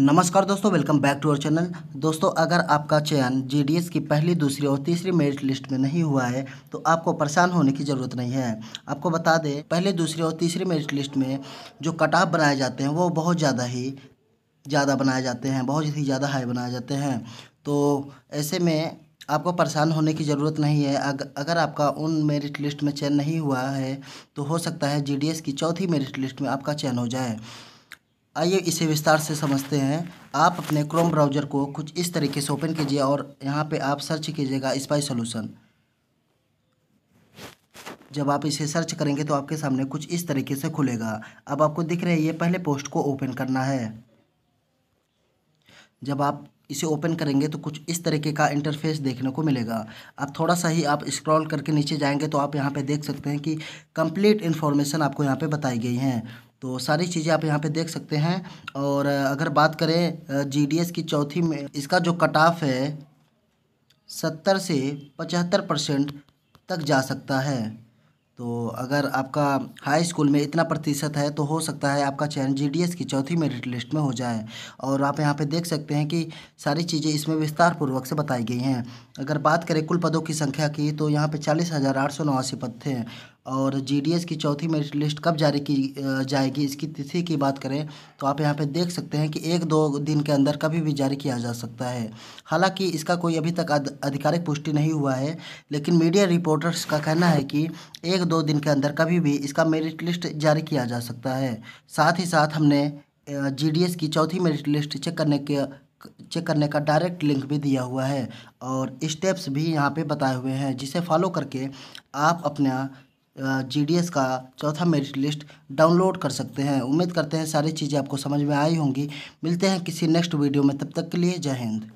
नमस्कार दोस्तों welcome back to our channel दोस्तों अगर आपका चयन जीडीएस की पहली दूसरी और तीसरी मेरिट लिस्ट में नहीं हुआ है तो आपको परेशान होने की ज़रूरत नहीं है आपको बता दें पहले दूसरी और तीसरी मेरिट लिस्ट में जो कट ऑफ बनाए जाते हैं वो बहुत ज़्यादा ही ज़्यादा बनाए जाते हैं बहुत ही ज़्यादा हाई बनाए जाते हैं तो ऐसे में आपको परेशान होने की ज़रूरत नहीं है अग, अगर आपका उन मेरिट लिस्ट में चयन नहीं हुआ है तो हो सकता है जीडीएस की चौथी मेरिट लिस्ट में आपका चयन हो जाए आइए इसे विस्तार से समझते हैं आप अपने क्रोम ब्राउज़र को कुछ इस तरीके से ओपन कीजिए और यहाँ पे आप सर्च कीजिएगा स्पाई सोल्यूशन जब आप इसे सर्च करेंगे तो आपके सामने कुछ इस तरीके से खुलेगा अब आपको दिख रहे हैं ये पहले पोस्ट को ओपन करना है जब आप इसे ओपन करेंगे तो कुछ इस तरीके का इंटरफेस देखने को मिलेगा अब थोड़ा सा ही आप स्क्रॉल करके नीचे जाएंगे तो आप यहाँ पे देख सकते हैं कि कंप्लीट इन्फॉर्मेशन आपको यहाँ पे बताई गई हैं तो सारी चीज़ें आप यहाँ पे देख सकते हैं और अगर बात करें जीडीएस की चौथी में इसका जो कट ऑफ है सत्तर से पचहत्तर परसेंट तक जा सकता है तो अगर आपका हाई स्कूल में इतना प्रतिशत है तो हो सकता है आपका चयन जीडीएस की चौथी मेरिट लिस्ट में हो जाए और आप यहाँ पे देख सकते हैं कि सारी चीज़ें इसमें विस्तार पूर्वक से बताई गई हैं अगर बात करें कुल पदों की संख्या की तो यहाँ पे चालीस हज़ार आठ सौ नवासी पद थे और जीडीएस की चौथी मेरिट लिस्ट कब जारी की जाएगी इसकी तिथि की बात करें तो आप यहाँ पे देख सकते हैं कि एक दो दिन के अंदर कभी भी जारी किया जा सकता है हालांकि इसका कोई अभी तक आधिकारिक पुष्टि नहीं हुआ है लेकिन मीडिया रिपोर्टर्स का कहना है कि एक दो दिन के अंदर कभी भी इसका मेरिट लिस्ट जारी किया जा सकता है साथ ही साथ हमने जी की चौथी मेरिट लिस्ट चेक करने के चेक करने का डायरेक्ट लिंक भी दिया हुआ है और स्टेप्स भी यहाँ पे बताए हुए हैं जिसे फॉलो करके आप अपना जीडीएस का चौथा मेरिट लिस्ट डाउनलोड कर सकते हैं उम्मीद करते हैं सारी चीज़ें आपको समझ में आई होंगी मिलते हैं किसी नेक्स्ट वीडियो में तब तक के लिए जय हिंद